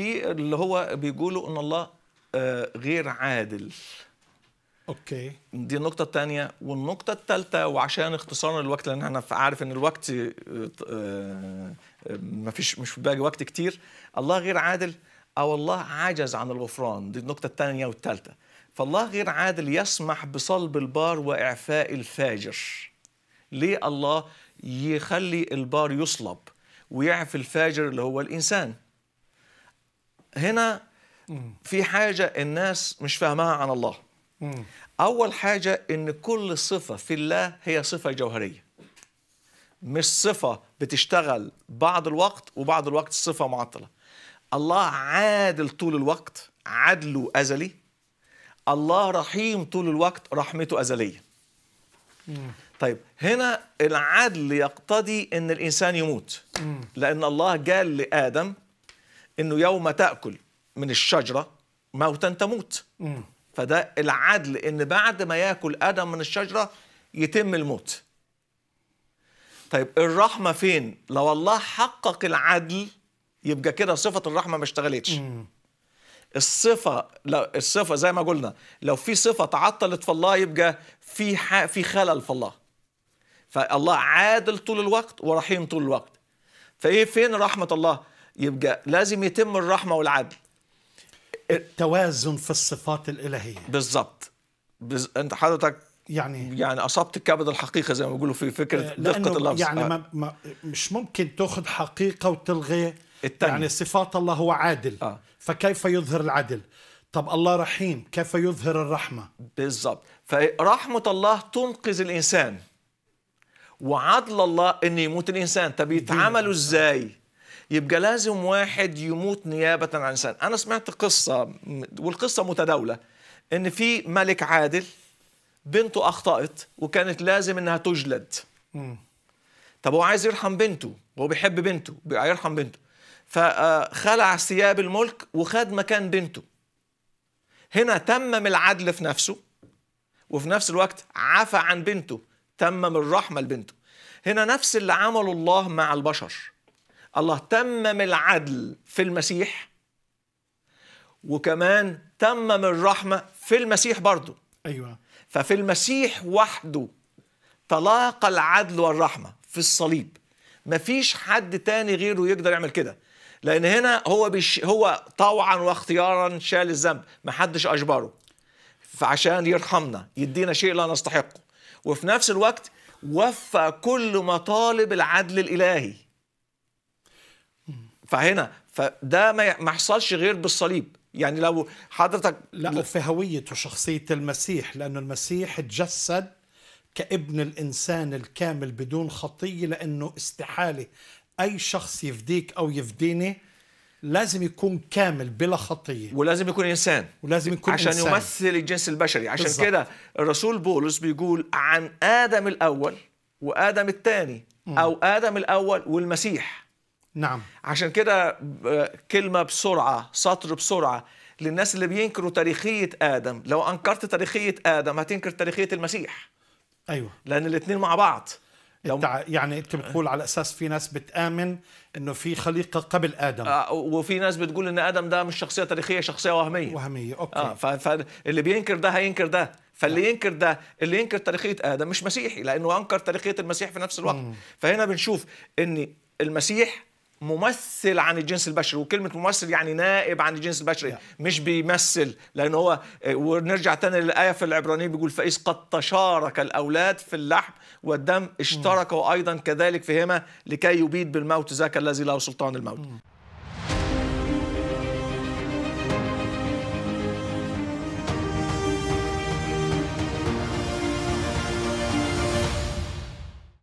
في اللي هو بيقولوا ان الله آه، غير عادل اوكي دي النقطه الثانيه والنقطه الثالثه وعشان اختصارا الوقت لان انا عارف ان الوقت آه، آه، ما فيش مش باقي وقت كتير الله غير عادل او الله عجز عن الغفران دي النقطه الثانيه والثالثه فالله غير عادل يسمح بصلب البار واعفاء الفاجر ليه الله يخلي البار يصلب ويعفي الفاجر اللي هو الانسان هنا في حاجة الناس مش فاهمها عن الله أول حاجة إن كل صفة في الله هي صفة جوهرية مش صفة بتشتغل بعض الوقت وبعض الوقت صفة معطلة الله عادل طول الوقت عدله أزلي الله رحيم طول الوقت رحمته أزلية طيب هنا العدل يقتضي أن الإنسان يموت لأن الله قال لآدم انه يوم تاكل من الشجره موتا تموت مم. فده العدل ان بعد ما ياكل ادم من الشجره يتم الموت طيب الرحمه فين لو الله حقق العدل يبقى كده صفه الرحمه ما اشتغلتش الصفه لا الصفه زي ما قلنا لو في صفه تعطلت في الله يبقى في في خلل في الله فالله عادل طول الوقت ورحيم طول الوقت فايه فين رحمه الله يبقى لازم يتم الرحمه والعدل التوازن في الصفات الالهيه بالظبط بز... انت حضرتك يعني يعني اصبت الكبد الحقيقه زي ما بيقولوا في فكره آه، دقه اللفظ يعني آه. ما... ما مش ممكن تاخذ حقيقه وتلغي التاني. يعني صفات الله هو عادل آه. فكيف يظهر العدل طب الله رحيم كيف يظهر الرحمه بالظبط فرحمه الله تنقذ الانسان وعدل الله ان يموت الانسان طب يتعاملوا ازاي يبقى لازم واحد يموت نيابة عن إنسان أنا سمعت قصة والقصة متداولة إن في ملك عادل بنته أخطأت وكانت لازم إنها تجلد م. طب هو عايز يرحم بنته هو بيحب بنته يرحم بنته فخلع آه، ثياب الملك وخد مكان بنته هنا تمم العدل في نفسه وفي نفس الوقت عفى عن بنته تمم الرحمة لبنته هنا نفس اللي عمله الله مع البشر الله تمم العدل في المسيح وكمان تمم الرحمة في المسيح برضه أيوة ففي المسيح وحده تلاقى العدل والرحمة في الصليب مفيش حد تاني غيره يقدر يعمل كده لأن هنا هو بيش هو طوعا واختيارا شال الذنب محدش أجبره فعشان يرحمنا يدينا شيء لا نستحقه وفي نفس الوقت وفى كل مطالب العدل الإلهي فهنا فده ما يحصلش غير بالصليب يعني لو حضرتك لا في هويته شخصية المسيح لأن المسيح تجسد كابن الإنسان الكامل بدون خطية لأنه استحالة أي شخص يفديك أو يفديني لازم يكون كامل بلا خطيه ولازم يكون انسان ولازم يكون عشان إنسان. يمثل الجنس البشري عشان كده الرسول بولس بيقول عن ادم الاول وادم الثاني او ادم الاول والمسيح نعم عشان كده آه، كلمة بسرعة سطر بسرعة للناس اللي بينكروا تاريخية آدم لو أنكرت تاريخية آدم هتنكر تاريخية المسيح أيوة لأن الاتنين مع بعض التع... يعني انت بتقول على اساس في ناس بتامن انه في خليقه قبل ادم آه وفي ناس بتقول ان ادم ده مش شخصيه تاريخيه شخصيه وهميه وهميه اوكي آه فاللي بينكر ده هينكر ده فاللي نعم. ينكر ده اللي ينكر تاريخيه ادم مش مسيحي لانه انكر تاريخيه المسيح في نفس الوقت م. فهنا بنشوف ان المسيح ممثل عن الجنس البشري وكلمه ممثل يعني نائب عن الجنس البشري yeah. مش بيمثل لان هو ونرجع تاني للايه في العبرانية بيقول فاذ قد تشارك الاولاد في اللحم والدم اشتركوا ايضا كذلك فيهما لكي يبيد بالموت ذاك الذي له سلطان الموت mm.